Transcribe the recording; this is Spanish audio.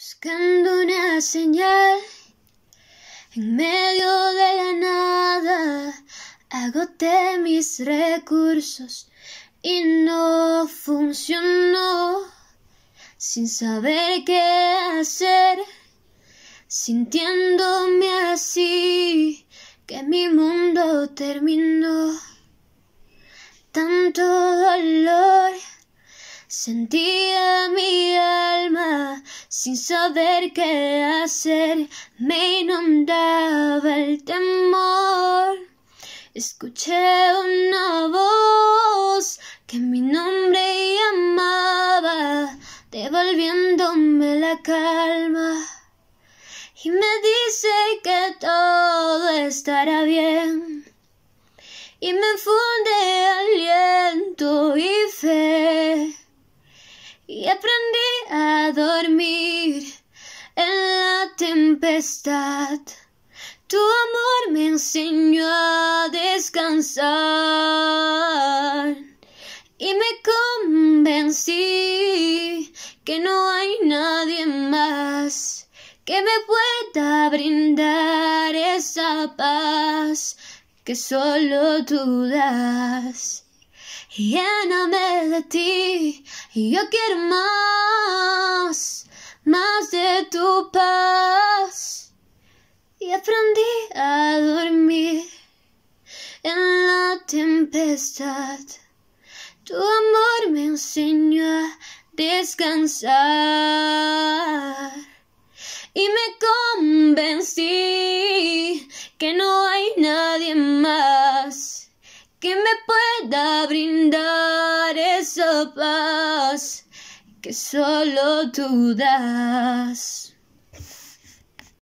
Buscando una señal en medio de la nada, agoté mis recursos y no funcionó. Sin saber qué hacer, sintiéndome así, que mi mundo terminó. Tanto dolor sentía mi sin saber qué hacer, me inundaba el temor. Escuché una voz que mi nombre llamaba, devolviéndome la calma. Y me dice que todo estará bien. Y me funde y aprendí a dormir en la tempestad. Tu amor me enseñó a descansar y me convencí que no hay nadie más que me pueda brindar esa paz que solo tú das. Lléname de ti, y yo quiero más, más de tu paz. Y aprendí a dormir en la tempestad. Tu amor me enseñó a descansar. Y me convencí que no hay nadie más pueda brindar esa paz que solo tú das.